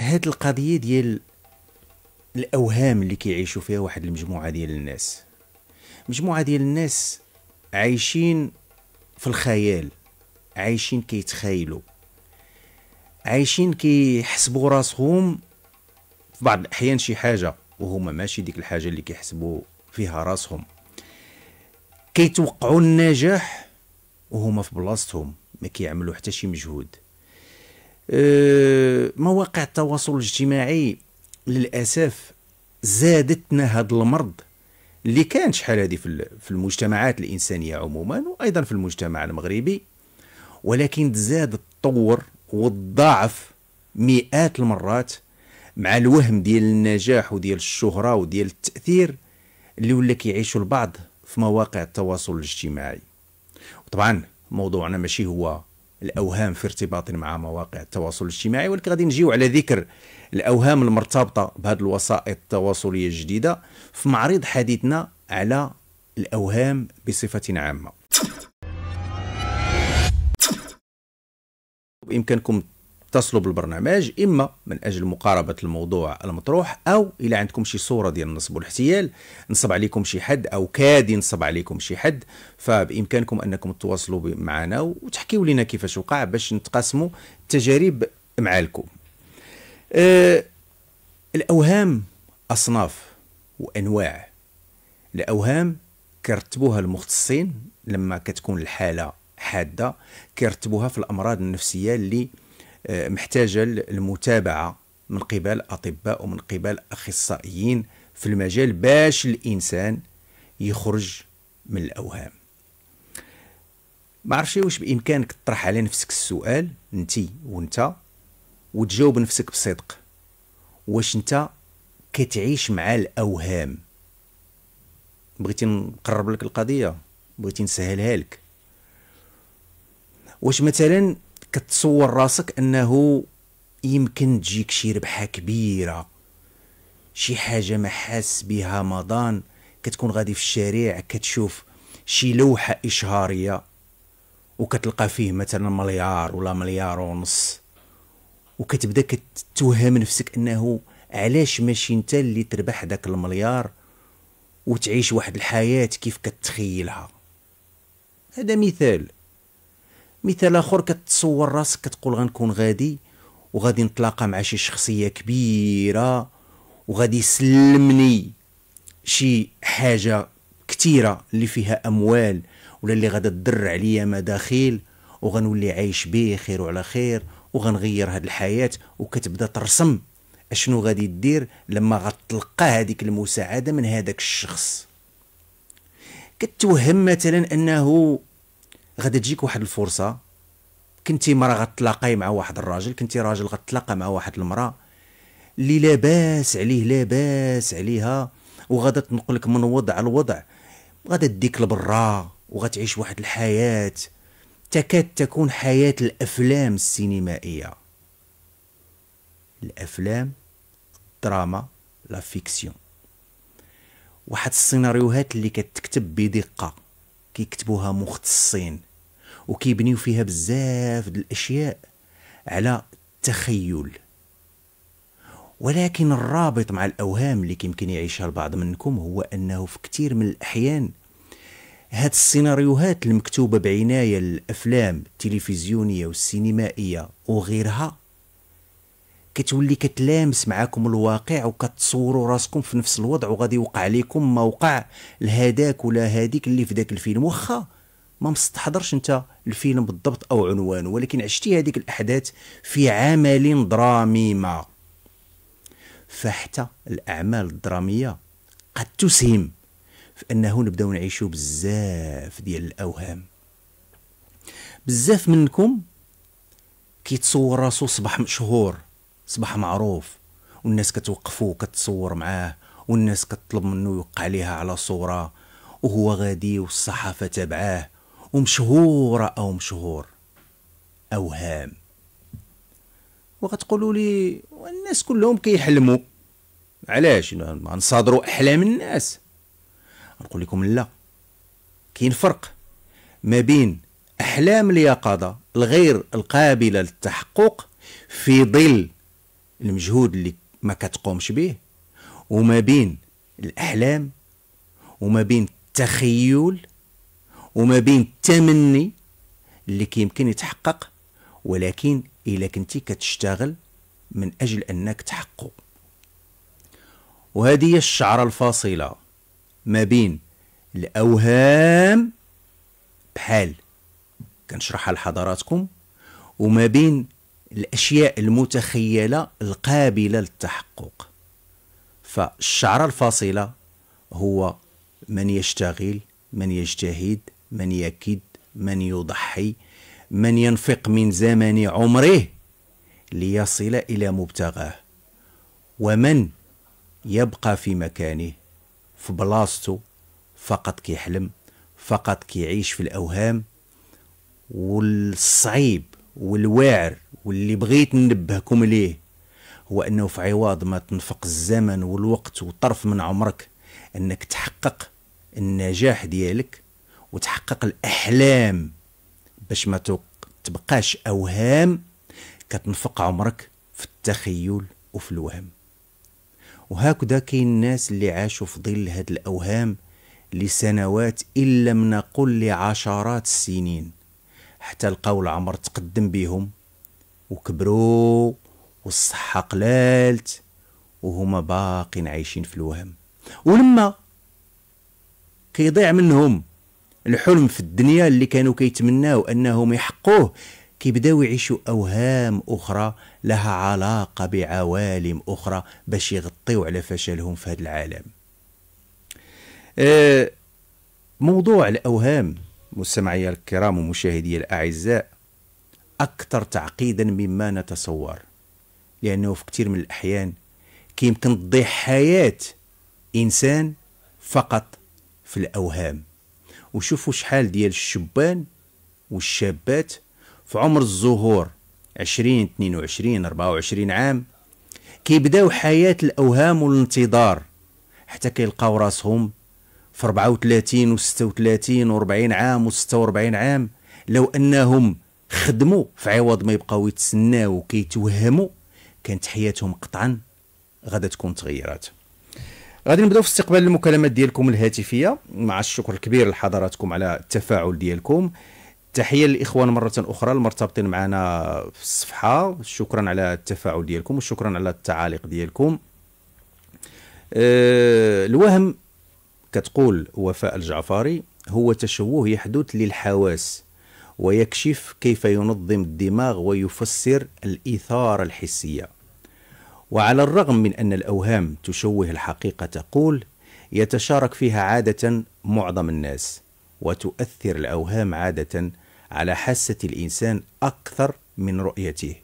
هاد القضيه ديال الاوهام اللي كيعيشوا فيها واحد المجموعه ديال الناس مجموعه ديال الناس عايشين في الخيال عايشين كيتخايلوا عايشين كيحسبوا راسهم في بعض الاحيان شي حاجه وهما ماشي ديك الحاجه اللي كيحسبوا فيها راسهم كيتوقعوا النجاح وهما في بلاصتهم ما كيعملوا حتى شي مجهود أه، مواقع التواصل الاجتماعي للاسف زادتنا هذا المرض اللي كان شحال هذه في المجتمعات الانسانيه عموما وايضا في المجتمع المغربي ولكن تزاد التطور والضعف مئات المرات مع الوهم ديال النجاح وديال الشهره وديال التاثير اللي ولا كيعيشوا البعض في مواقع التواصل الاجتماعي وطبعا موضوعنا ماشي هو الاوهام في ارتباط مع مواقع التواصل الاجتماعي ولكن غادي نجيو على ذكر الاوهام المرتبطه بهذه الوسائط التواصليه الجديده في معرض حديثنا على الاوهام بصفه عامه بامكانكم اتصلوا بالبرنامج اما من اجل مقاربه الموضوع المطروح او الى عندكم شي صوره ديال النصب والاحتيال نصب عليكم شي حد او كاد ينصب عليكم شي حد فبامكانكم انكم تتواصلوا معنا وتحكيوا لنا كيفاش وقع باش نتقاسموا التجارب معالكم أه الاوهام اصناف وانواع الاوهام كرتبوها المختصين لما كتكون الحاله حاده كيرتبوها في الامراض النفسيه اللي محتاجة المتابعة من قبل أطباء ومن قبل أخصائيين في المجال باش الإنسان يخرج من الأوهام ما عرفش واش بإمكانك تطرح على نفسك السؤال أنت وأنت وتجاوب نفسك بصدق واش أنت كتعيش مع الأوهام بغيتي نقرب لك القضية بغيتي نسهلها لك واش مثلا كتصور راسك انه يمكن تجيك شي ربحه كبيره شي حاجه ما حاس بها مضان كتكون غادي في الشارع كتشوف شي لوحه اشهاريه وكتلقى فيه مثلا مليار ولا مليار ونص وكتبدا كتوهم نفسك انه علاش ماشي انت اللي تربح داك المليار وتعيش واحد الحياه كيف كتخيلها هذا مثال مثال اخر كتصور راسك كتقول غنكون غادي وغادي نتلاقى مع شي شخصيه كبيره وغادي يسلمني شي حاجه كثيره اللي فيها اموال ولا اللي غادا تضر عليا مداخيل وغنولي عايش به خير وعلى خير وغنغير هاد الحياه وكتبدا ترسم اشنو غادي دير لما غتلقى هذيك المساعده من هذاك الشخص كتوهم مثلا انه غادي تجيك واحد الفرصه كنتي مرا غتلاقاي مع واحد الراجل كنتي راجل غتلاقى مع واحد المراه اللي لاباس عليه لاباس عليها وغادا تنقلك من وضع لوضع غادا ديك لبرا وغتعيش واحد الحياه تكاد تكون حياه الافلام السينمائيه الافلام الدراما لا فيكسيون واحد السيناريوهات اللي كتكتب بدقه كيكتبوها مختصين وكيبنيو فيها بزاف الاشياء على التخيل ولكن الرابط مع الاوهام اللي كيمكن يعيشها البعض منكم هو انه في كثير من الاحيان هاد السيناريوهات المكتوبه بعنايه للافلام التلفزيونيه والسينمائيه وغيرها كتولي كتلامس معاكم الواقع وكتصوروا راسكم في نفس الوضع وغادي يوقع لكم ما وقع لهداك ولا هذيك اللي في ذاك الفيلم واخا ما مستحضرش انت الفيلم بالضبط او عنوانه ولكن عشتي هذيك الاحداث في عمل درامي ما فحتى الاعمال الدراميه قد تسهم في انه نبداو نعيشوا بزاف ديال الاوهام بزاف منكم كيتصور راسو صباح مشهور صباح معروف والناس كتوقفو كتصور معاه والناس كتطلب منه يوقع ليها على صوره وهو غادي والصحافه تبعاه ومشهورة أو مشهور أوهام وغتقولوا لي الناس كلهم كيحلموا علاش نصادروا أحلام الناس نقول لكم لا كاين فرق ما بين أحلام اليقظة الغير القابلة للتحقق في ظل المجهود اللي ما كتقومش به وما بين الأحلام وما بين التخيل وما بين التمني اللي كيمكن يتحقق ولكن إلا كنتي كتشتغل من أجل أنك تحققه وهذه هي الشعرة الفاصلة ما بين الأوهام بحال كنشرحها لحضراتكم وما بين الأشياء المتخيلة القابلة للتحقق فالشعرة الفاصلة هو من يشتغل من يجتهد من يكد من يضحي من ينفق من زمن عمره ليصل الى مبتغاه ومن يبقى في مكانه في بلاصته فقط كيحلم فقط كيعيش في الاوهام والصعيب والواعر واللي بغيت ننبهكم ليه هو انه في عوض ما تنفق الزمن والوقت وطرف من عمرك انك تحقق النجاح ديالك وتحقق الاحلام باش ما تبقاش اوهام كتنفق عمرك في التخيل وفي الوهم وهكذا كاين الناس اللي عاشوا في ظل هاد الاوهام لسنوات ان لم نقل لعشرات السنين حتى لقاو العمر تقدم بهم وكبروا والصحة قلالت وهما باقين عايشين في الوهم ولما كيضيع منهم الحلم في الدنيا اللي كانوا كيتمناو انهم يحقوه كيبداو يعيشوا اوهام اخرى لها علاقه بعوالم اخرى باش يغطيو على فشلهم في هذا العالم آه، موضوع الاوهام مستمعي الكرام ومشاهدي الاعزاء اكثر تعقيدا مما نتصور لانه في كثير من الاحيان كيمكن تضيع حياه انسان فقط في الاوهام وشوفوا شحال ديال الشبان والشابات في عمر الزهور 20 22 24 عام كيبداو حياة الأوهام والانتظار حتى كيلقاو راسهم في 34 و 36 و 40 عام و 46 عام لو أنهم خدموا في عوض ما يبقاو يتسناو وكيتوهموا كانت حياتهم قطعا غادا تكون تغيرات غادي نبداو في استقبال المكالمات ديالكم الهاتفيه مع الشكر الكبير لحضراتكم على التفاعل ديالكم تحيه للاخوان مره اخرى المرتبطين معنا في الصفحه شكرا على التفاعل ديالكم وشكرا على التعاليق ديالكم أه الوهم كتقول وفاء الجعفاري هو تشوه يحدث للحواس ويكشف كيف ينظم الدماغ ويفسر الاثاره الحسيه وعلى الرغم من أن الأوهام تشوه الحقيقة تقول يتشارك فيها عادة معظم الناس وتؤثر الأوهام عادة على حاسة الإنسان أكثر من رؤيته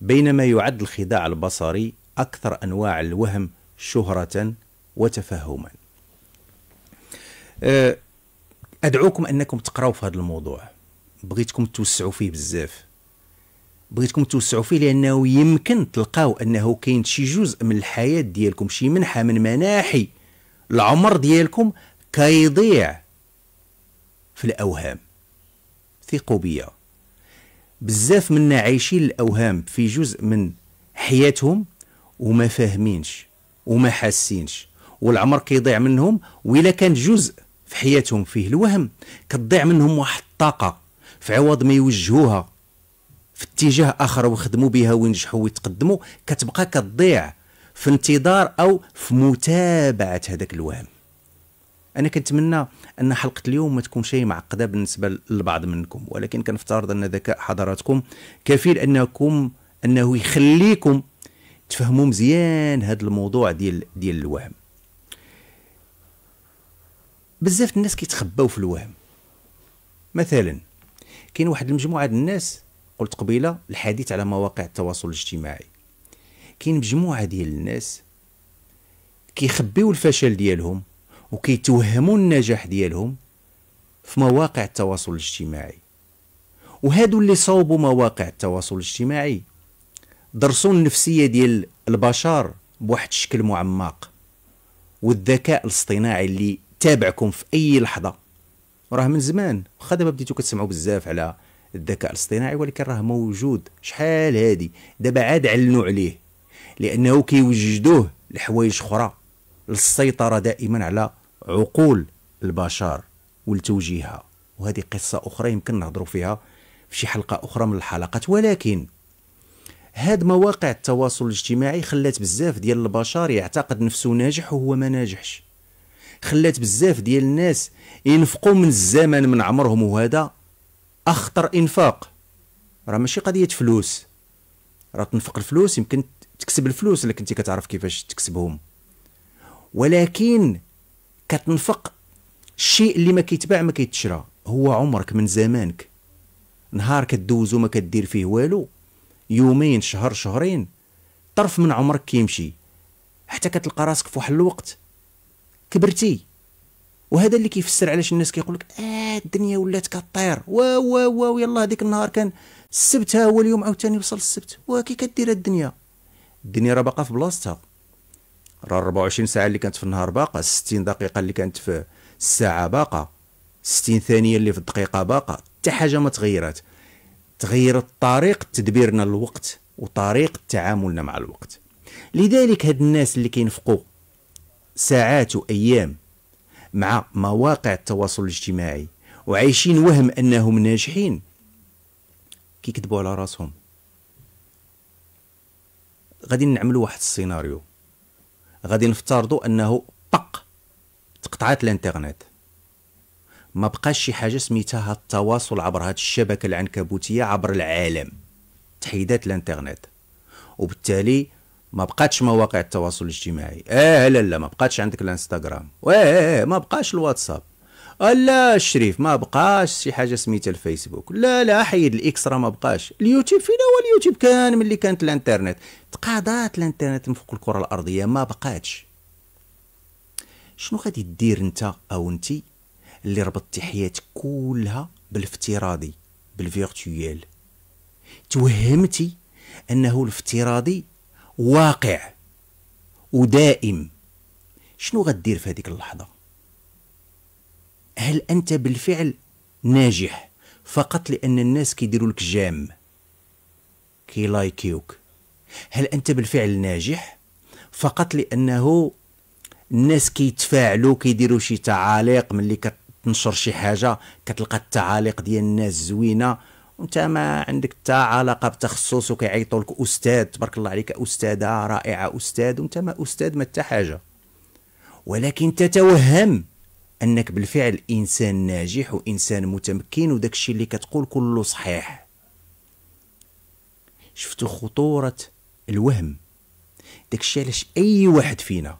بينما يعد الخداع البصري أكثر أنواع الوهم شهرة وتفهما أه، أدعوكم أنكم تقرأوا في هذا الموضوع بغيتكم توسعوا فيه بزاف بغيتكم توسعوا فيه لانه يمكن تلقاو انه كاين شي جزء من الحياه ديالكم شي منحه من مناحي العمر ديالكم كيضيع في الاوهام ثقوا بيا بزاف منا عايشين الاوهام في جزء من حياتهم وما فاهمينش وما حاسينش والعمر كيضيع منهم وإلا كان جزء في حياتهم فيه الوهم كتضيع منهم واحد الطاقه في عوض ما يوجهوها في اتجاه اخر ويخدموا بها وينجحوا ويتقدموا كتبقى كتضيع في انتظار او في متابعه هذاك الوهم انا كنتمنى ان حلقه اليوم ما تكونش معقده بالنسبه للبعض منكم ولكن كنفترض ان ذكاء حضراتكم كفيل انكم انه يخليكم تفهموا مزيان هذا الموضوع ديال ديال الوهم بزاف الناس كيتخباو في الوهم مثلا كاين واحد المجموعه ديال الناس قلت قبيله الحديث على مواقع التواصل الاجتماعي كاين مجموعه ديال الناس كيخبيو الفشل ديالهم وكيتوهموا النجاح ديالهم في مواقع التواصل الاجتماعي وهادو اللي صوبوا مواقع التواصل الاجتماعي درسوا النفسيه ديال البشر بواحد الشكل معمق والذكاء الاصطناعي اللي تابعكم في اي لحظه راه من زمان واخا دابا بديتو كتسمعوا بزاف على الذكاء الاصطناعي ولكن راه موجود شحال هادي دابا عاد علنوا عليه لانه كيوجدوه لحوايج اخرى للسيطره دائما على عقول البشر ولتوجيهها وهذه قصه اخرى يمكن نهضروا فيها في شي حلقه اخرى من الحلقات ولكن هاد مواقع التواصل الاجتماعي خلات بزاف ديال البشر يعتقد نفسه ناجح وهو ما ناجحش خلات بزاف ديال الناس ينفقوا من الزمن من عمرهم وهذا اخطر انفاق راه ماشي قضيه فلوس راه تنفق الفلوس يمكن تكسب الفلوس الا كنتي كتعرف كيفاش تكسبهم ولكن كتنفق الشيء اللي ما كيتباع ما كيتشرى هو عمرك من زمانك نهار كدوز وما كدير فيه والو يومين شهر شهرين طرف من عمرك كيمشي حتى كتلقى راسك في واحد الوقت كبرتي وهذا اللي كيفسر علاش الناس كيقول لك اه الدنيا ولات كطير واو واو واو يلا هذيك النهار كان السبت ها هو اليوم عاوتاني وصل السبت وكي كدير الدنيا الدنيا راه باقا في بلاصتها راه 24 ساعه اللي كانت في النهار باقا 60 دقيقه اللي كانت في الساعه باقا 60 ثانيه اللي في الدقيقه باقا حتى حاجه ما تغيرات تغيرت الطريق تدبيرنا للوقت وطريق تعاملنا مع الوقت لذلك هاد الناس اللي كينفقوا ساعات وايام مع مواقع التواصل الاجتماعي وعايشين وهم انهم ناجحين كيكذبوا على راسهم غادي نعملوا واحد السيناريو غادي نفترضوا انه طق تقطعات الانترنت ما بقاش شي حاجه سميتها التواصل عبر هذه الشبكه العنكبوتيه عبر العالم تحيدات الانترنت وبالتالي ما بقاتش مواقع التواصل الاجتماعي اه لا لا ما بقاتش عندك الانستغرام واه آه، ما بقاش الواتساب لا الشريف ما بقاش شي حاجه سميتها الفيسبوك لا لا حيد الاكس راه ما بقاش اليوتيوب فينا هو اليوتيوب كان ملي كانت الانترنت تقاضات الانترنت من فوق الكره الارضيه ما بقاتش شنو غادي دير انت او انت اللي ربطتي حياتك كلها بالافتراضي بالفيرتويال توهمتي انه الافتراضي واقع ودائم شنو غدير في هذيك اللحظة هل أنت بالفعل ناجح فقط لأن الناس كيديروا لك جام كيلايكيوك هل أنت بالفعل ناجح فقط لأنه الناس كيتفاعلوا كيديروا شي تعاليق ملي كتنشر شي حاجة كتلقى التعاليق ديال الناس زوينة وانت ما عندك حتى علاقه بتخصص وكيعيطوا لك استاذ تبارك الله عليك استاذه رائعه استاذ وانت ما استاذ ما حتى حاجه ولكن تتوهم انك بالفعل انسان ناجح وانسان متمكن وداك الشيء اللي كتقول كله صحيح شفتوا خطوره الوهم داك الشيء علاش اي واحد فينا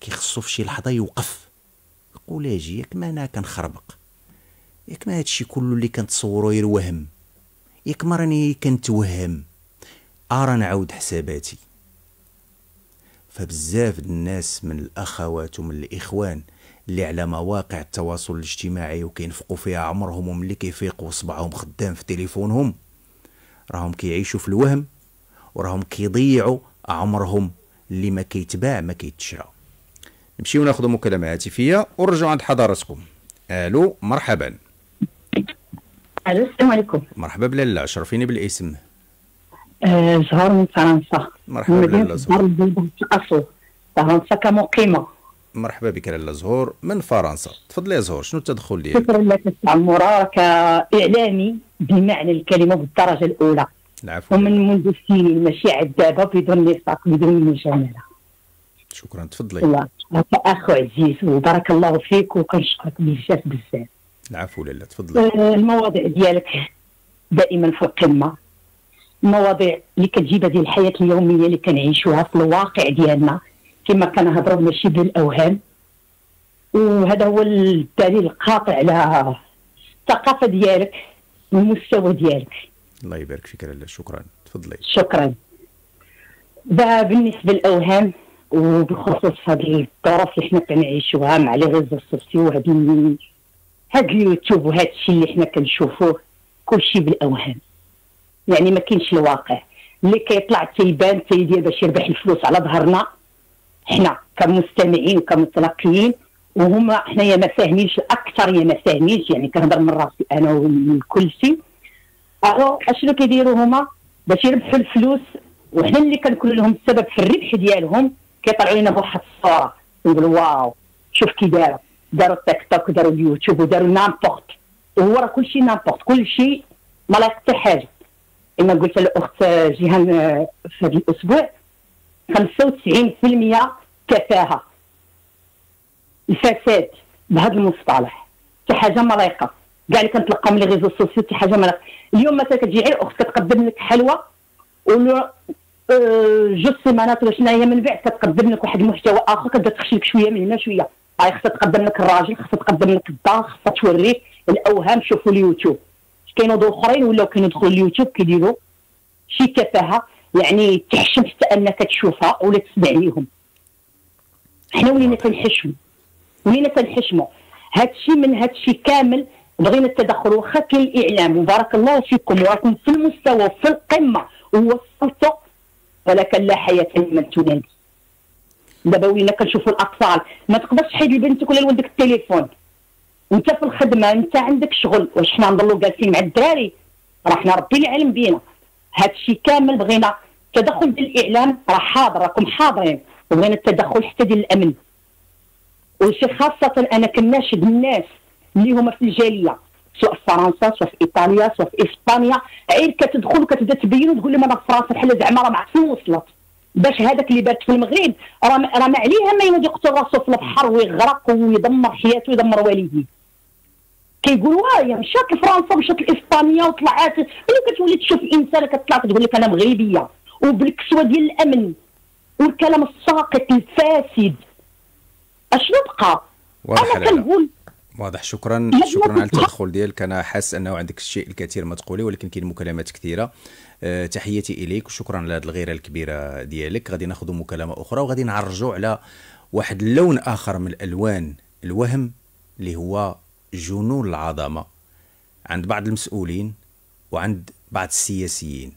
كيخصو فشي لحظه يوقف يقول اجي ياك ما انا كنخربق ياك ما هادشي كله اللي كنتصورو غير وهم يكمرني راني كنتوهم ارى نعاود حساباتي فبزاف الناس من الاخوات ومن الاخوان اللي على مواقع التواصل الاجتماعي وكينفقوا فيها عمرهم وملي كيفيقوا صبعهم خدام في تليفونهم راهم كيعيشوا في الوهم وراهم كيضيعوا عمرهم اللي ما كيتباع ما كيتشرى نمشيو ناخذ مكالمه هاتفيه ونرجعوا عند حضارتكم الو مرحبا الو السلام عليكم مرحبا بلاله شرفيني بالاسم آه زهر من فرنسا مرحبا بلاله زهر من الاصل فرنسا كمقيمه مرحبا بك لاله زهور من فرنسا تفضلي يا زهور شنو التدخل ديالك شكرا لك عمورا كاعلامي بمعنى الكلمه بالدرجه الاولى العفو ومن منذ سنين ماشي عذابه بدون نفاق بدون مجامله شكرا تفضلي الله اخو عزيز وبارك الله فيك وكنشكرك بزاف بزاف العفو لله تفضلي آه، المواضيع ديالك دائما في القمه المواضيع اللي كتجيبها ديال الحياه اليوميه اللي كنعيشوها في الواقع ديالنا كما كنهضروا ماشي بالاوهام وهذا هو الدليل القاطع على الثقافه ديالك والمستوى ديالك الله يبارك فيك لاله شكرا تفضلي شكرا بالنسبه للاوهام وبخصوص هذه الظروف اللي حنا كنعيشوها مع لي ريزو سوسيو وهذه هاد اليوتيوب وهاد الشيء اللي حنا كنشوفوه كلشي بالاوهام يعني ما كاينش الواقع اللي كيطلع تيبان تيدير باش يربح الفلوس على ظهرنا حنا كمستمعين وكمتلقيين وهما حنايا ما فاهمينش الاكثر يا ما فاهمينش يعني كنهضر من راسي انا ومن كل شيء اشنو كيديروا هما باش يربحوا الفلوس وحنا اللي كنكون لهم السبب في الربح ديالهم كيطلعوا لنا بواحد الصوره نقولوا واو شوف كي داروا داروا التيك توك داروا اليوتيوب وداروا نامبورت وهو راه كلشي نامبورت كلشي ما لايق حتى حاجه انا قلت لاخت جيهان آه، في هذا الاسبوع 95% كفاها الفساد بهذا المصطلح حتى حاجه ما لايقه كاع اللي كنتلقاهم من لي ريزو سوسيو حتى حاجه ما لايقه اليوم مثلا كتجي غير اخت كتقدم لك حلوه و آه، جوج سيمانات ولا شنو هي من بعد كتقدم لك واحد المحتوى اخر كتبدا تخشي لك شويه من هنا شويه هاي خصها تقدم لك الراجل خصها تقدم لك الدار خصها توريك الاوهام شوفوا اليوتيوب كاينوا دول اخرين ولاو كيدخلوا اليوتيوب كيديروا شي تفاهه يعني تحشم حتى انك تشوفها ولا تسمع ليهم حنا ولينا كنحشمو ولينا كنحشمو هادشي من هادشي كامل بغينا التدخل واخا كاين الاعلام وبارك الله فيكم وراكم في المستوى وفي القمه ووصلتوا ولكن لا حياه لمن تنادي دابا ولينا كنشوفوا الاطفال ما تقدرش تحيد لبنتك ولا لولدك التليفون وانت في الخدمه انت عندك شغل واش حنا نضلوا جالسين مع الدراري راه حنا ربي اللي علم بينا هذا الشيء كامل بغينا تدخل ديال الاعلام راه حاضر راكم حاضرين وبغينا التدخل حتى ديال الامن وشي خاصه انا كناشد الناس اللي هما في الجاليه سواء في فرنسا سواء في ايطاليا سواء في اسبانيا غير كتدخل وكتبدا تبين وتقول لهم انا في فرنسا بحال زعما راه ما عرفتش باش هذاك اللي بات في المغرب راه ما عليها ما ينوض يقتل راسو في البحر ويغرق ويدمر حياته ويدمر والديه كيقولوا آه، يا مشات لفرنسا مشات لاسبانيا وطلعات ملي كتولي تشوف انسانه كتطلع تقول لك انا مغربيه وبالكسوه ديال الامن والكلام الساقط الفاسد اشنو بقى؟ انا كنقول واضح شكرا شكرا على التدخل ديالك انا حاسس انه عندك الشيء الكثير ما تقولي ولكن كاين مكالمات كثيره آه، تحياتي اليك وشكرا على هذه الغيره الكبيره ديالك غادي ناخذ مكالمه اخرى وغادي نعرجوا على واحد اللون اخر من الالوان الوهم اللي هو جنون العظمه عند بعض المسؤولين وعند بعض السياسيين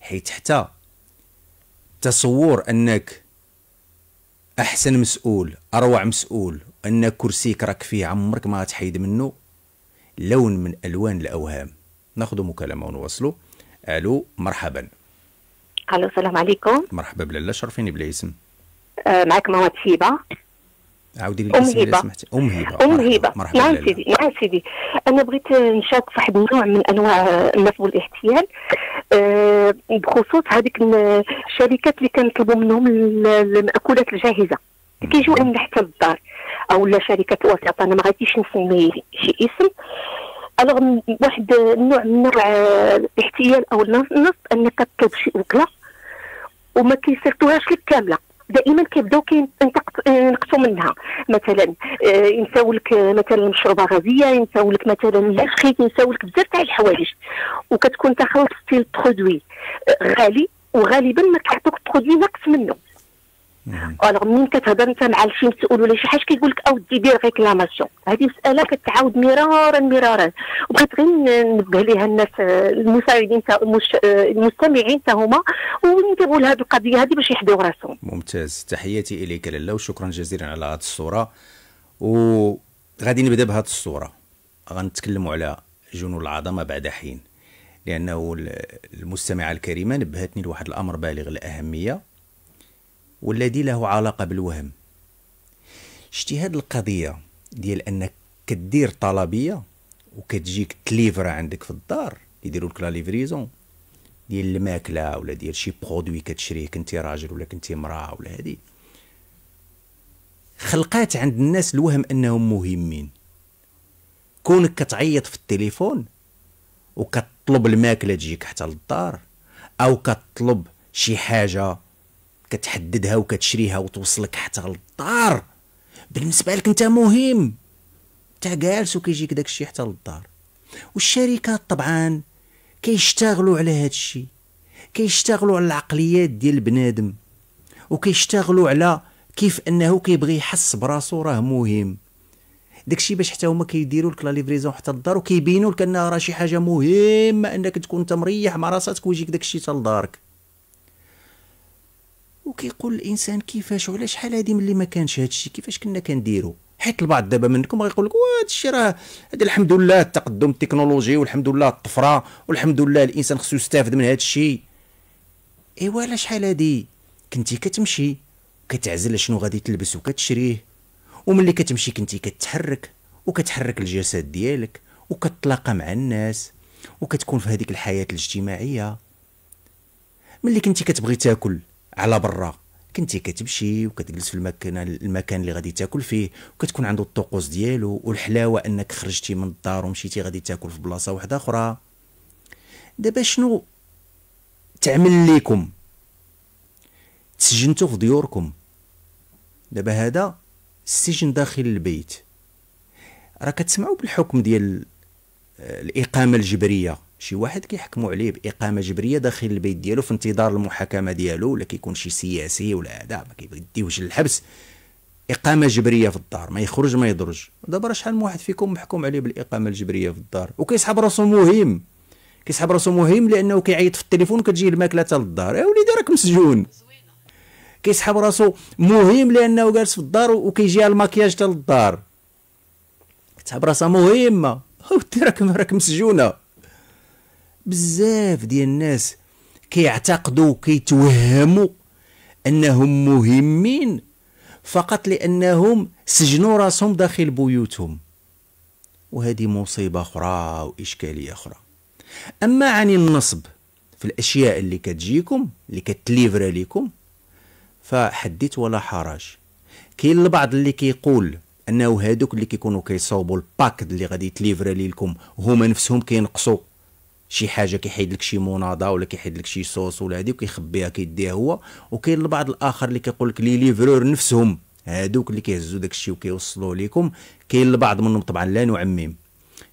حيت حتى تصور انك احسن مسؤول اروع مسؤول ان كرسيك راك فيه عمرك ما تحيد منه لون من الوان الاوهام ناخذ مكالمه ونواصلوا الو مرحبا الو السلام عليكم مرحبا بلاله شرفيني بالاسم أه، معك مواد شيبه عاودي لي الاسم اذا سمحتي ام هبه ام هبه نعم سيدي نعم سيدي انا بغيت نشارك واحد النوع من انواع النصب آه، والاحتيال أه، بخصوص هذيك الشركات اللي كنطلبوا منهم المأكولات الجاهزه كيجيو عندنا حتى للدار او لا شركه الوسيطه انا ما غاديش نسمي شي اسم الوغ واحد النوع من نوع آه، الاحتيال او النص انك تطلب شي اكله وما كيسيرتوهاش لك كامله دائما كيبداو كينقصوا آه، منها مثلا آه، ينساو لك مثلا مشروبه غازيه ينساو لك مثلا لاخي ينساو لك بزاف تاع الحوايج وكتكون تخلصتي البرودوي غالي وغالبا ما كيعطوك برودوي ناقص منه نعم. الوغ منين كتهضر انت مع شي مسؤول ولا شي حاجه كيقول لك اودي دير ريكلاماسيون هذه مساله كتعاود مرارا مرارا وبغيت غير ننبه ليها الناس آه، المساعدين آه، المستمعين حتى هما وينتبهوا لهذه القضيه هذه باش يحدوا راسهم ممتاز تحياتي اليك لالا وشكرا جزيلا على هذه الصوره وغادي نبدا بهذه الصوره غنتكلموا على جنون العظمه بعد حين لانه المستمعه الكريمه نبهتني لواحد الامر بالغ الاهميه والذي له علاقه بالوهم شتي هاد القضيه ديال انك كدير طلبيه وكتجيك تليفرا عندك في الدار يديروا لك لا ليفريزون ديال الماكله ولا ديال شي برودوي كتشريه كنتي راجل ولا كنتي امراه ولا هذه خلقات عند الناس الوهم انهم مهمين كونك كتعيط في التليفون وكتطلب الماكله تجيك حتى للدار او كتطلب شي حاجه كتحددها وكتشريها وتوصلك حتى للدار بالنسبه لك انت مهم انت جالس وكيجيك داكشي حتى للدار والشركات طبعا كيشتغلوا على هذا الشيء كيشتغلوا على العقليات ديال البنادم وكيشتغلوا على كيف انه كيبغي يحس براسو راه مهم داكشي باش حتى هما كيديروا لك لا ليفريزون حتى للدار وكيبينوا لك انها راه شي حاجه مهمه انك تكون انت مريح مع راسك ويجيك داكشي حتى لدارك وكيقول الانسان كيفاش وعلى شحال هادي ملي ما كانش هادشي كيفاش كنا كنديرو حيت البعض دابا منكم غيقول لك هذا الشيء راه هذا الحمد لله التقدم التكنولوجي والحمد لله الطفره والحمد لله الانسان خصو يستافد من هذا الشيء ايوا على شحال هادي كنتي كتمشي كتعزل شنو غادي تلبس وكتشريه وملي كتمشي كنتي كتحرك وكتحرك الجسد ديالك وكتلاقى مع الناس وكتكون في هذيك الحياه الاجتماعيه ملي كنتي كتبغي تاكل على برا كنتي كتمشي وكتجلس في المكان المكان اللي غادي تاكل فيه وكتكون عنده الطقوس ديالو والحلاوه انك خرجتي من الدار ومشيتي غادي تاكل في بلاصه واحده اخرى دابا شنو تعمل ليكم تسجنتو في ديوركم دابا هذا السجن داخل البيت راه كتسمعوا بالحكم ديال آه، الاقامه الجبريه شي واحد كيحكموا عليه باقامه جبريه داخل البيت ديالو في انتظار المحاكمه ديالو ولا كيكون شي سياسي ولا هذا ما كيديوش للحبس اقامه جبريه في الدار ما يخرج ما يدرج دابا راه شحال من واحد فيكم محكوم عليه بالاقامه الجبريه في الدار وكيسحب راسو مهم كيسحب راسو مهم لانه كيعيط في التليفون كتجي الماكله حتى للدار يا وليدي راك مسجون كيسحب راسو مهم لانه جالس في الدار وكيجيها الماكياج حتى للدار كتحب راسها مهمه ودي راك راك مسجونه بزاف ديال الناس كيعتقدوا كيتوهموا انهم مهمين فقط لانهم سجنوا راسهم داخل بيوتهم وهذه مصيبه اخرى واشكاليه اخرى اما عن النصب في الاشياء اللي كتجيكم اللي كتليفر لكم فحديت ولا حرج كاين البعض اللي كيقول انه هادوك اللي كيكونوا كيصاوبوا الباك اللي غادي تليفر لكم هما نفسهم كينقصوا شي حاجه كيحيد لك شي موناضه ولا كيحيد لك شي صوص ولا هذه وكيخبيها كيديها هو وكاين البعض الاخر اللي كيقول لك لي ليفرور نفسهم هادوك اللي كيهزوا داك الشيء وكيوصلوه ليكم كاين البعض منهم طبعا لا نعمم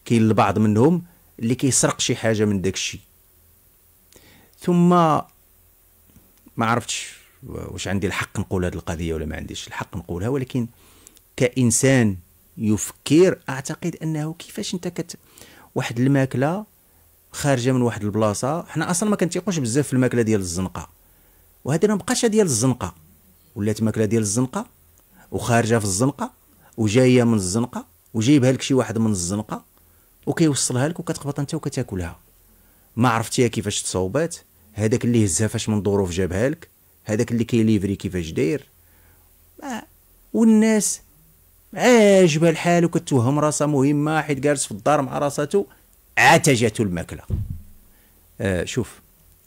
كاين البعض منهم اللي كيسرق شي حاجه من داك الشيء ثم ما عرفتش واش عندي الحق نقول هذه القضيه ولا ما عنديش الحق نقولها ولكن كانسان يفكر اعتقد انه كيفاش انت كت واحد الماكله خارجه من واحد البلاصه حنا اصلا ما كنتيقوش بزاف في الماكله ديال الزنقه وهذه ما بقاش ديال الزنقه ولات ماكله ديال الزنقه وخارجه في الزنقه وجايه من الزنقه وجايبها لك شي واحد من الزنقه وكيوصلها لك وكتقبط انت وكتاكلها ما عرفتيها كيفاش تصوبات هذاك اللي هزها فاش من ظروف جابها لك هذاك اللي كيليفري كيفاش داير آه، والناس عاجبها الحال وكتوهم راسها مهمه حيت جالس في الدار مع راساتو عتجة الماكلة آه شوف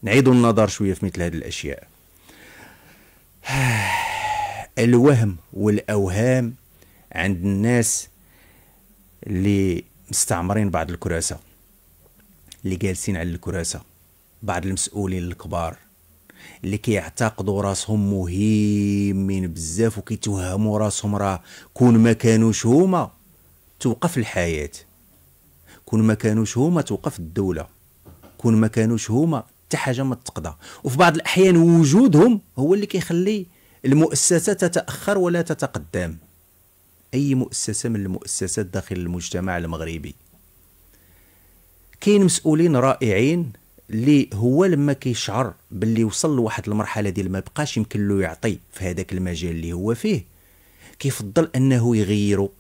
نعيد النظر شوية في مثل هذه الأشياء الوهم والأوهام عند الناس اللي مستعمرين بعض الكراسة اللي جالسين على الكراسة بعض المسؤولين الكبار اللي كيعتقدوا راسهم مهمين بزاف وكيتوهموا راسهم راه كون ما كانوش هما توقف الحياه كون ما كانوش هما توقف الدوله كون ما كانوش هما حتى حاجه ما تقضى وفي بعض الاحيان وجودهم هو اللي كيخلي المؤسسه تتاخر ولا تتقدم اي مؤسسه من المؤسسات داخل المجتمع المغربي كاين مسؤولين رائعين اللي هو لما كيشعر باللي وصل لواحد المرحله ديال ما بقاش يمكن له يعطي في هذاك المجال اللي هو فيه كيفضل انه يغيرو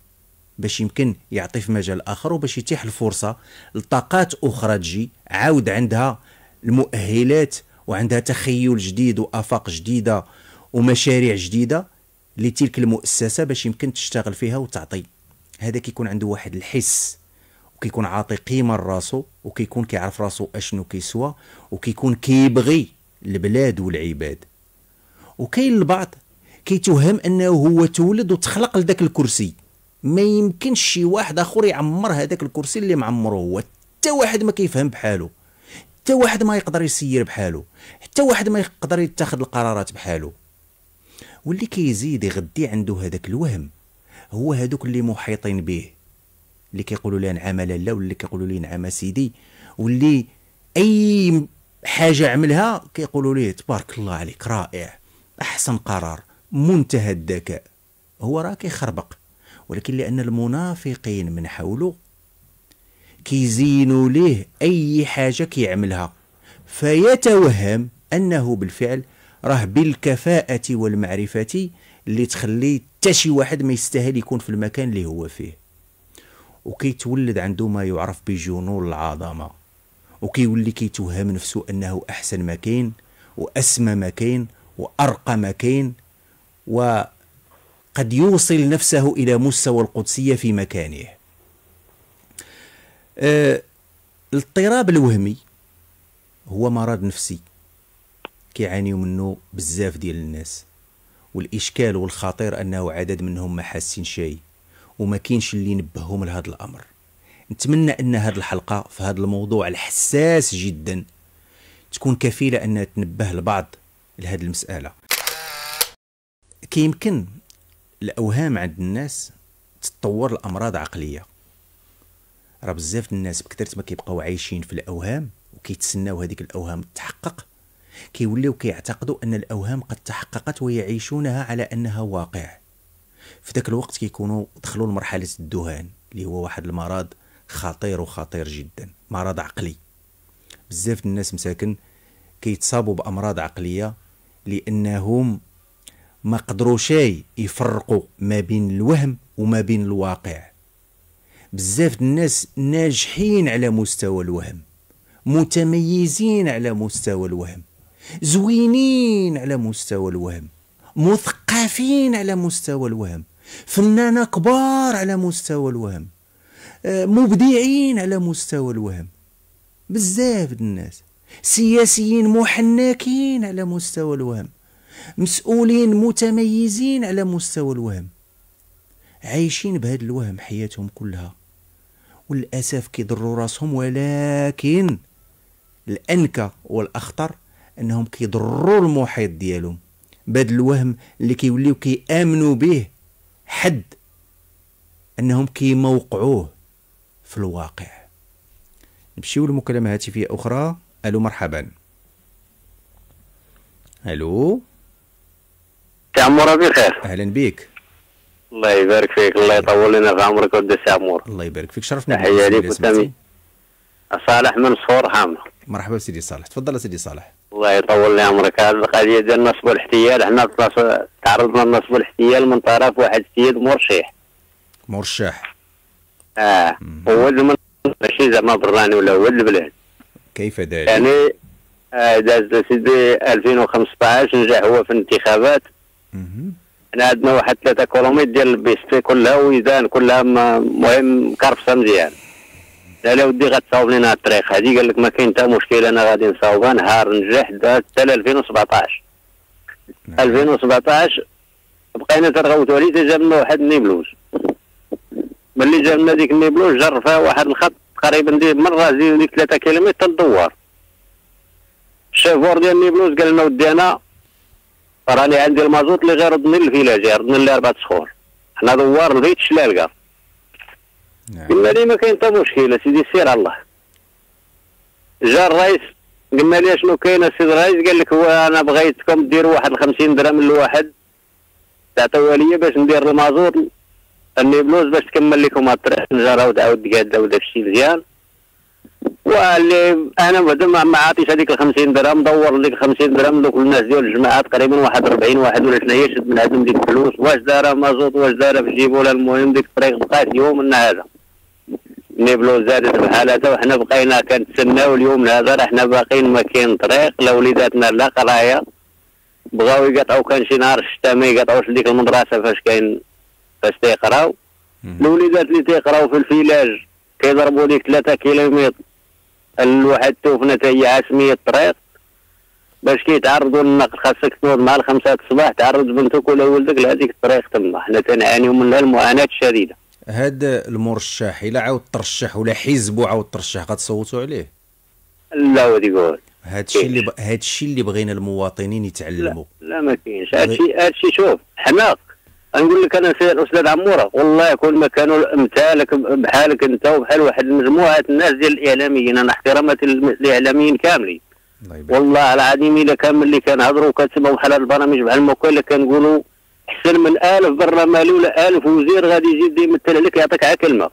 باش يمكن يعطي في مجال اخر وباش يتيح الفرصه لطاقات اخرى تجي عاود عندها المؤهلات وعندها تخيل جديد وافاق جديده ومشاريع جديده لتلك المؤسسه باش يمكن تشتغل فيها وتعطي هذا كيكون عنده واحد الحس وكيكون عاطي قيمه لراسو وكيكون كيعرف راسو اشنو كيسوى وكيكون كيبغي البلاد والعباد وكاين البعض كيتوهم انه هو تولد وتخلق لذاك الكرسي ما يمكنش شي واحد اخر يعمر هذاك الكرسي اللي معمره هو حتى واحد ما كيفهم بحاله حتى واحد ما يقدر يسير بحاله حتى واحد ما يقدر يتخذ القرارات بحاله واللي كيزيد يغدي عنده هذاك الوهم هو هذوك اللي محيطين به اللي كيقولوا لي نعم لالا واللي كيقولوا لي نعم سيدي واللي اي حاجه عملها كيقولوا ليه تبارك الله عليك رائع احسن قرار منتهى الذكاء هو راه كيخربق ولكن لأن المنافقين من حوله كيزينوا ليه أي حاجة كيعملها فيتوهم أنه بالفعل راه بالكفاءة والمعرفة اللي تخلي حتى شي واحد ما يستاهل يكون في المكان اللي هو فيه وكيتولد عنده ما يعرف بجنون العظمة وكيولي كيتوهم نفسه أنه أحسن ما كاين وأسمى ما كاين وأرقى ما كاين و قد يوصل نفسه إلى مستوى القدسية في مكانه آه الاضطراب الوهمي هو مرض نفسي كيعانيو منه بزاف ديال الناس والاشكال والخطير انه عدد منهم ما حاسين شيء وما كاينش اللي ينبههم لهذا الامر نتمنى ان هذه الحلقه في هذا الموضوع الحساس جدا تكون كفيله انها تنبه البعض لهذه المساله كيمكن الاوهام عند الناس تطور لامراض عقليه راه بزاف الناس بكثرت ما كيبقاو عايشين في الاوهام وكيتسناو هذيك الاوهام تحقق كيوليو كيعتقدوا ان الاوهام قد تحققت ويعيشونها على انها واقع في ذاك الوقت كيكونوا دخلوا لمرحله الدهان اللي هو واحد المرض خطير وخطير جدا مرض عقلي بزاف الناس مساكن كيتصابوا بامراض عقليه لانهم ما قدروشاي يفرقوا ما بين الوهم وما بين الواقع بزاف الناس ناجحين على مستوى الوهم متميزين على مستوى الوهم زوينين على مستوى الوهم مثقفين على مستوى الوهم فنانة كبار على مستوى الوهم آه، مبدعين على مستوى الوهم بزاف الناس سياسيين محنكين على مستوى الوهم مسؤولين متميزين على مستوى الوهم عايشين بهذا الوهم حياتهم كلها وللاسف كيضروا راسهم ولكن الانكى والاخطر انهم كيضروا المحيط ديالهم بهذا الوهم اللي كيوليو كيامنوا به حد انهم كيموقعوه في الواقع نمشيو لمكالمه هاتفيه اخرى الو مرحبا الو عمورة بخير اهلا بك الله يبارك فيك الله يطول لنا في عمرك سي عمور الله يبارك فيك شرفنا تحيه ليك وسامي صالح من صفور حامل مرحبا سيدي صالح تفضل سيدي صالح الله يطول لي عمرك هذه القضيه ديال نصب الاحتيال احنا تعرضنا لنصب الاحتيال من طرف واحد السيد مرشح مرشح اه هو من ماشي زعما براني ولا هو البلاد كيف ذلك؟ يعني آه، داز سيدي 2015 نجح هو في الانتخابات انا عندنا واحد ثلاثه كيلومتر ديال البيستي كلها ويدان كلها مهم كرفسه مزيان لا لا ودي غتصاوب لينا الطريق هذه قال لك ما كاين حتى مشكل انا غادي نصاوبها نهار نجح حتى 2017 2017 نعم. بقينا تنغوتو عليه تجاب لنا واحد النيبلوز ملي جا لنا ديك النيبلوز جر فيها واحد الخط تقريبا دير مره زيد ديك كيلومتر تدور الشيفور ديال النيبلوز قال لنا ودي انا راني عندي المازوت اللي غير ضمن الفيلاج غير ضمن الاربع شهور حنا دوار البيت شلالقه نعم قلنا لي ما كاين حتى مشكل سيدي سير على الله جا الرئيس قلنا لي شنو كاين السيد الرئيس قال لك هو انا بغيتكم ديروا واحد 50 درهم لواحد تعطيوها ليا باش ندير المازوت بلوز باش تكمل لكم الطريق نجرى وتعاود الدقاده وداك الشيء مزيان انا مادام ما عاطيش هذيك ال 50 درهم دور لك 50 درهم دوك الناس ديال الجماعات تقريبا واحد 40 واحد ولا ثنايا شد من عندهم ديك الفلوس واش دارها مازوط واش دارها في جيبو ولا المهم ديك الطريق بقات يوم من هذا نيبلو زادت بحال هذا وحنا بقينا كنتسناو اليوم هذا راه حنا باقيين ما كاين طريق لا وليداتنا لا قرايه بغاو يقطعوا كان شي نهار الشتا ما يقطعوش ديك المدرسه فاش كاين فاش تيقراو الوليدات اللي تيقراو في الفيلاج كيضربوا ليك 3 كيلومتر الواحد توفنا هي عاسمية الطريق باش كيتعرضوا للنقل خاصك تنوض مع الخمسة الصباح تعرض بنتك ولا ولدك لهذيك الطريق تما حنا تنعانيو منها المعاناة الشديدة هذا المرشح الا عاود ترشح ولا حزبو عاود ترشح غتصوتوا عليه لا ودي قول هادشي اللي ب... هادشي اللي بغينا المواطنين يتعلموا لا, لا ما كاينش هادشي هادشي شوف حنا نقول لك انا سي الاستاذ عموره والله كل ما كانوا امثالك بحالك انت وبحال واحد مجموعه الناس ديال الاعلاميين انا احترامات الاعلاميين كاملين والله العظيم الا كان ملي كنهضروا كتسمعوا بحال البرامج بحال ما كان كنقولوا احسن من الف مالي ولا الف وزير غادي يجي يمثل لك يعطيك على كلمه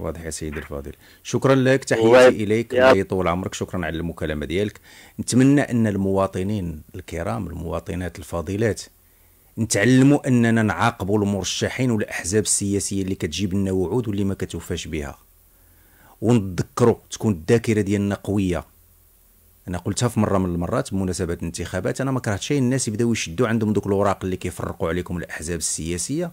واضح يا سيدي الفاضل شكرا لك تحياتي اليك الله يطول عمرك شكرا على المكالمه ديالك نتمنى ان المواطنين الكرام المواطنات الفاضلات نتعلموا اننا نعاقبوا المرشحين والاحزاب السياسيه اللي كتجيب لنا وعود واللي ما كتوفاش بها ونتذكروا تكون الذاكره ديالنا قويه انا قلتها في مره من المرات بمناسبه الانتخابات انا ما كرهتش الناس يبداو يشدوا عندهم دوك الوراق اللي كيفرقوا عليكم الاحزاب السياسيه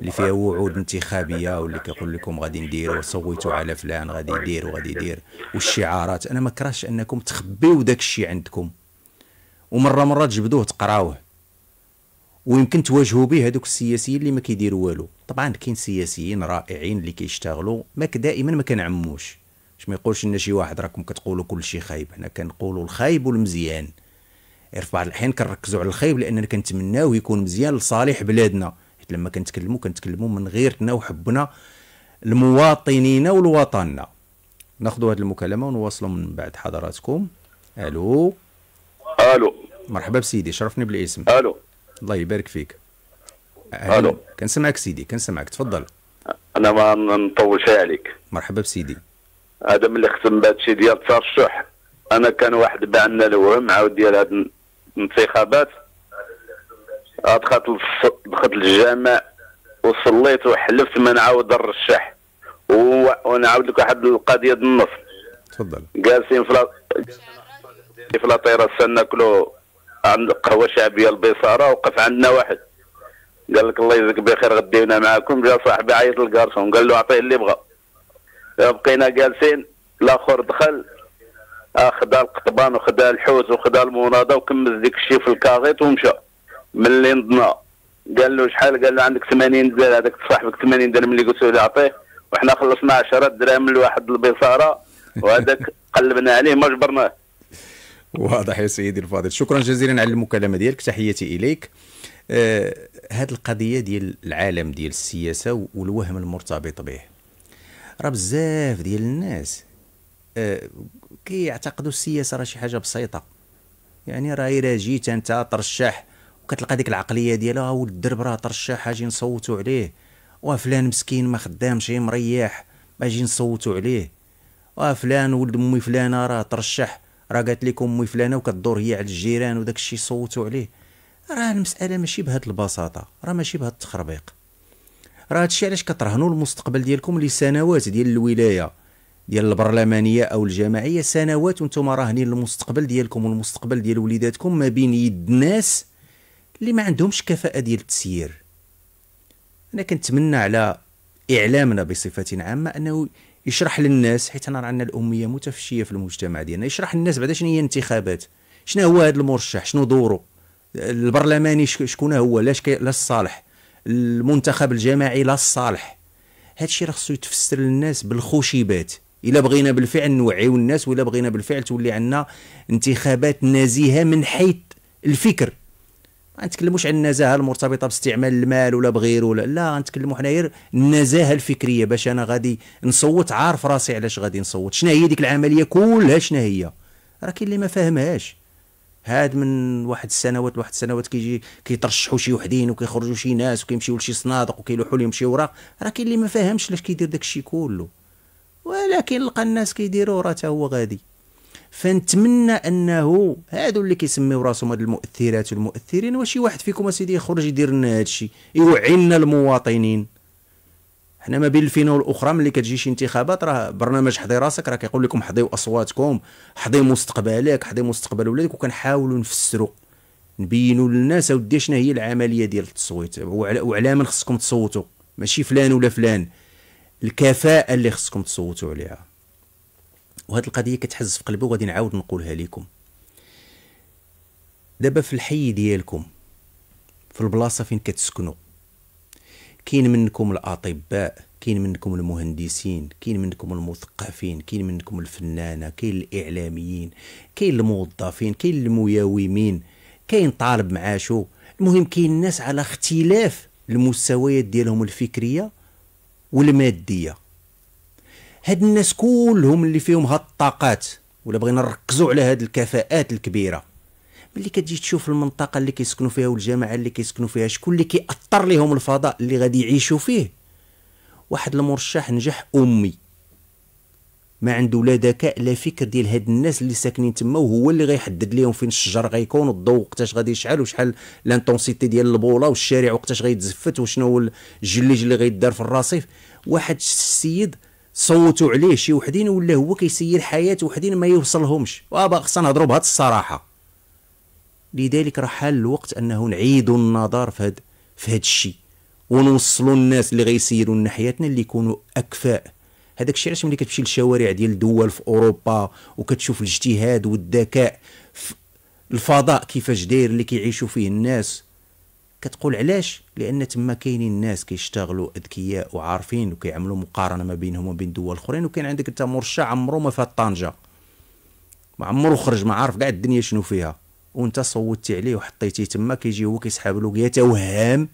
اللي فيها وعود انتخابيه واللي كيقول لكم غادي ندير وصويتوا على فلان غادي يدير وغادي يدير والشعارات انا ما كرهتش انكم تخبيو داك الشيء عندكم ومره مره تجبدوه تقراوه ويمكن تواجهوا به هذوك السياسيين اللي ما كيديروا والو طبعا كاين سياسيين رائعين اللي كيشتغلوا ما دائما ما كنعموش باش ما يقولش لنا شي واحد راكم كتقولوا كل شيء خايب حنا كنقولوا الخايب والمزيان في بعض الاحيان كنركزوا على الخايب لاننا كنتمناوه يكون مزيان لصالح بلادنا حيت لما كنتكلموا كنتكلموا من غيرتنا وحبنا المواطنين والوطننا ناخذوا هذه المكالمه ونواصلوا من بعد حضراتكم الو الو مرحبا بسيدي شرفني بالاسم الو الله يبارك فيك الو كنسمعك سيدي كنسمعك تفضل انا ما نطولش عليك مرحبا بسيدي هذا ملي ختم بهادشي ديال الترشح انا كان واحد بعنا الوهم عاود ديال هاد الانتخابات دخلت دخلت الجامع وصليت وحلفت ما نعاود نرشح ونعاود لك واحد القضيه النص تفضل جالسين في في لا طيره كلو عند القهوه الشعبيه البيصاره وقف عندنا واحد قال لك الله يجزيك بخير غدينا معاكم جا صاحبي عيط للكارسون قال له اعطيه اللي بغى بقينا جالسين الاخر دخل اخذ القطبان وخذ الحوت وخذ المناضه وكمز ديك الشيء في الكاغيط ومشى من اللي نضنا قال له شحال قال له عندك 80 درهم هذاك صاحبك 80 درهم اللي قلت له اعطيه وحنا خلصنا 10 درهم لواحد البيصاره وهذاك قلبنا عليه ما جبرناه واضح يا سيدي الفاضل شكرا جزيلا على المكالمه ديالك تحياتي اليك آه هاد القضيه ديال العالم ديال السياسه والوهم المرتبط به راه بزاف ديال الناس آه كيعتقدوا السياسه راه شي حاجه بسيطه يعني راه الا جيت انت ترشح وكتلقى ديك العقليه ديالها ولد الدرب راه ترشح اجي نصوتوا عليه وفلان مسكين ما خدامش مريح اجي نصوتوا عليه وفلان ولد امي فلانه راه ترشح راه قالت لكم امي فلانه وكدور هي على الجيران وداك الشيء صوتوا عليه راه المساله ماشي بهذه البساطه راه ماشي بهذا التخربيق راه هادشي علاش كترهنوا المستقبل ديالكم لسنوات ديال الولايه ديال البرلمانيه او الجماعيه سنوات وانتم راهنين المستقبل ديالكم والمستقبل ديال وليداتكم ما بين يد ناس اللي ما عندهمش كفاءه ديال التسيير انا كنتمنى على اعلامنا بصفه عامه انه يشرح للناس حيت انا عندنا الاميه متفشيه في المجتمع ديالنا يشرح للناس بعدا شنو هي الانتخابات شنو هو هذا المرشح شنو دوره البرلماني شكون هو لاش لا الصالح المنتخب الجماعي لا الصالح هذا الشيء راه خصو يتفسر للناس بالخشيبات الا بغينا بالفعل نوعيو الناس ولا بغينا بالفعل تولي عندنا انتخابات نزيهه من حيث الفكر غنتكلموش عن على النزاهه المرتبطه باستعمال المال ولا بغيره ولا لا غنتكلموا حنايا النزاهه الفكريه باش انا غادي نصوت عارف راسي علاش غادي نصوت شنو هي ديك العمليه كلها شنو هي راه كاين اللي ما فاهمهاش هاد من واحد السنوات لواحد السنوات كيجي كيترشحوا شي وحدين وكيخرجوا شي ناس وكيمشيو لشي صنادق وكيلوحوا لهم شي اوراق راه كاين اللي ما فاهمش علاش كيدير داك الشيء كله ولكن لقى الناس كيديروه راه حتى هو غادي فنتمنى انه هادو اللي كيسميو راسهم هاد المؤثرات والمؤثرين وشي واحد فيكم اسيدي يخرج يدير لنا هادشي يوعي لنا المواطنين حنا ما بين الفينه والاخرى ملي كتجي شي انتخابات راه برنامج حضي راسك راه كيقول لكم حضيو اصواتكم حضي مستقبلك حضي مستقبل ولادك وكنحاولوا نفسروا نبينوا للناس اودي شنو هي العمليه ديال التصويت وعلى من خصكم تصوتوا ماشي فلان ولا فلان الكفاءه اللي خصكم تصوتوا عليها وهذه القضيه كتحز في قلبي وغادي نعاود نقولها لكم دابا في الحي ديالكم في البلاصه فين كتسكنوا كاين منكم الاطباء كاين منكم المهندسين كاين منكم المثقفين كاين منكم الفنانه كاين الاعلاميين كاين الموظفين كاين المياومين كاين طالب معاشو المهم كاين الناس على اختلاف المستويات ديالهم الفكريه والماديه هاد الناس كلهم اللي فيهم هاد الطاقات ولا بغينا نركزوا على هاد الكفاءات الكبيره ملي كتجي تشوف المنطقه اللي كيسكنوا فيها والجماعه اللي كيسكنوا فيها شكون اللي كيأثر لهم الفضاء اللي غادي يعيشوا فيه واحد المرشح نجح امي ما عنده لا ذكاء لا فكر ديال هاد الناس اللي ساكنين تما وهو اللي غيحدد لهم فين الشجر غيكون الضوء وقتاش غادي يشعل وشحال لانتونسيتي ديال البوله والشارع وقتاش غيتزفت وشنو هو الجليج اللي غيدار في الرصيف واحد السيد صوتوا عليه شي وحدين ولا هو كيسير حياه وحدين ما يوصلهمش وابا خصنا نهضروا بهذه الصراحه لذلك راه حال الوقت انه نعيدوا النظر في هذا في هذا الشيء ونوصلوا الناس اللي غيسيروا لنا حياتنا اللي يكونوا اكفاء هذاك الشيء علاش ملي كتمشي للشوارع ديال الدول في اوروبا وكتشوف الاجتهاد والذكاء في الفضاء كيفاش داير اللي كيعيشوا فيه الناس كتقول علاش لان تما كاينين الناس كيشتغلوا اذكياء وعارفين وكيعملوا مقارنه ما بينهم وبين دول اخرين وكاين عندك انت مرشع عمرو ما فات طنجه ما عمرو خرج ما عارف كاع الدنيا شنو فيها وانت صوتي عليه وحطيتيه تما كيجي هو كيسحاب له يتوهم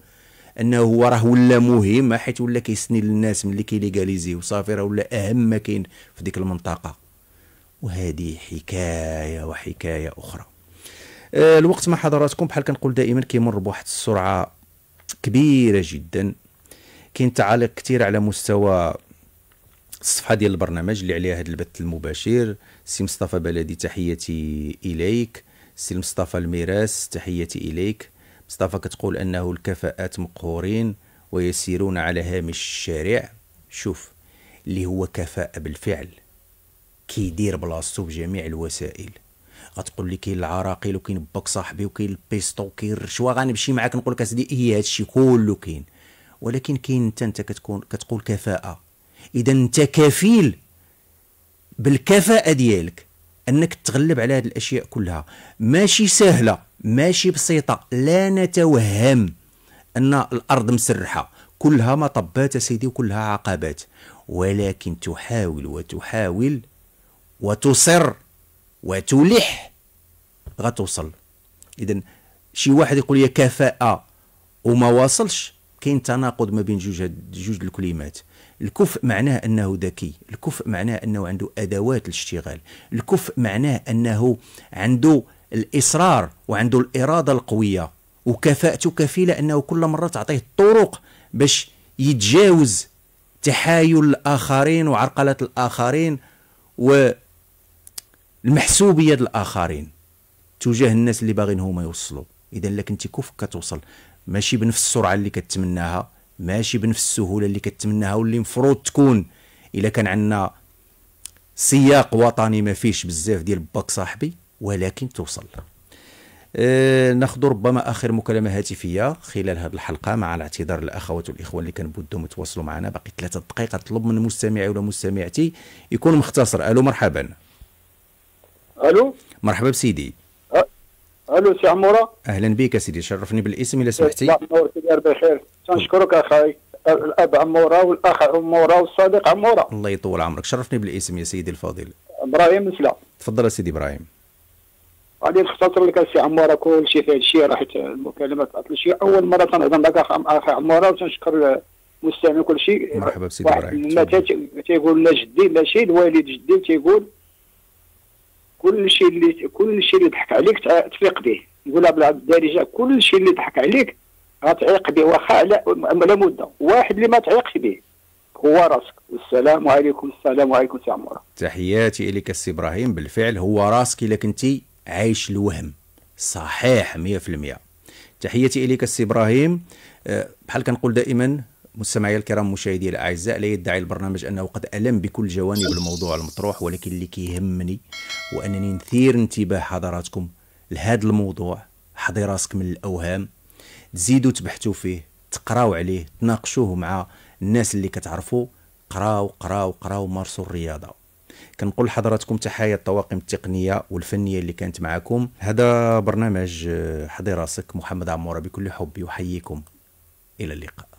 انه هو راه ولا مهم حيت ولا كيسني للناس ملي كيليغاليزي وصافي راه ولا اهم ما كاين في ديك المنطقه وهذه حكايه وحكايه اخرى آه، الوقت مع حضراتكم بحال كنقول دائما كيمر بواحد السرعه كبيره جدا كاين تعاليق كثير على مستوى الصفحه ديال البرنامج اللي عليها هذا البث المباشر سي مصطفى بلدي تحياتي اليك سي مصطفى الميراس تحياتي اليك مصطفى كتقول انه الكفاءات مقهورين ويسيرون على هامش الشارع شوف اللي هو كفاءه بالفعل كيدير بلاصتو بجميع الوسائل غتقول لي كاين العراقيل وكاين باك صاحبي وكاين البيستو وكاين الرشوه غنمشي معاك نقول لك اسيدي هي إيه، هذا الشيء كله كاين ولكن كاين انت انت كتكون كتقول كفاءه اذا انت كفيل بالكفاءه ديالك انك تغلب على هذه الاشياء كلها ماشي سهله ماشي بسيطه لا نتوهم ان الارض مسرحه كلها مطبات سيدي وكلها عقبات ولكن تحاول وتحاول وتصر وتلح غتوصل اذا شي واحد يقول لي كفاءه وما واصلش كاين تناقض ما بين جوج جوج الكلمات الكفء معناه انه ذكي الكفء معناه انه عنده ادوات الاشتغال الكفء معناه انه عنده الاصرار وعنده الاراده القويه وكفاءته كفيله انه كل مره تعطيه الطرق باش يتجاوز تحايل الاخرين وعرقله الاخرين والمحسوبيه الاخرين تجاه الناس اللي باغين هما يوصلوا اذا لكن انت كفك كتوصل ماشي بنفس السرعه اللي كتمناها ماشي بنفس السهوله اللي كتمناها واللي مفروض تكون الا كان عندنا سياق وطني ما فيش بزاف ديال باك صاحبي ولكن توصل أه ناخذ ربما اخر مكالمه هاتفيه خلال هذه الحلقه مع الاعتذار للاخوات والاخوان اللي كان بدهم يتواصلوا معنا باقي ثلاثة دقائق اطلب من مستمعي ولا مستمعتي يكون مختصر الو مرحبا الو مرحبا بسيدي الو سي عموره اهلا بك سيدي شرفني بالاسم اذا سمحتي لا نور سيدي بخير تنشكرك اخاي الاب عموره والاخ عموره والصديق عموره الله يطول عمرك شرفني بالاسم يا سيدي الفاضل ابراهيم مسلا تفضل يا سيدي ابراهيم غادي نختصر لك سي عموره كل شيء في هذا الشيء راح المكالمه طلعت شيء اول مره تنهضر معك اخ عموره وتنشكر المستمع كل شيء مرحبا بسيدي ابراهيم تيقول لا جدي لا شيء الوالد جدي تيقول كل شيء اللي كل شيء اللي ضحك عليك تفيق به يقولها بالدارجه كل شيء اللي ضحك عليك غتعيق به واخا على على مده واحد اللي ما تعيقش به هو راسك والسلام عليكم السلام عليكم سي عمر تحياتي إليك السي إبراهيم بالفعل هو راسك إلا كنتي عايش الوهم صحيح 100% تحياتي إليك السي إبراهيم أه، بحال كنقول دائما مستمعي الكرام مشاهدي الاعزاء لا يدعي البرنامج انه قد الم بكل جوانب الموضوع المطروح ولكن اللي كيهمني هو انني نثير انتباه حضراتكم لهذا الموضوع حضي راسك من الاوهام تزيدوا تبحثوا فيه تقراوا عليه تناقشوه مع الناس اللي كتعرفوا قراو قراو قراو مارسوا الرياضه كنقول لحضراتكم تحايا الطواقم التقنيه والفنيه اللي كانت معكم هذا برنامج حضي راسك محمد عموره بكل حب يحييكم الى اللقاء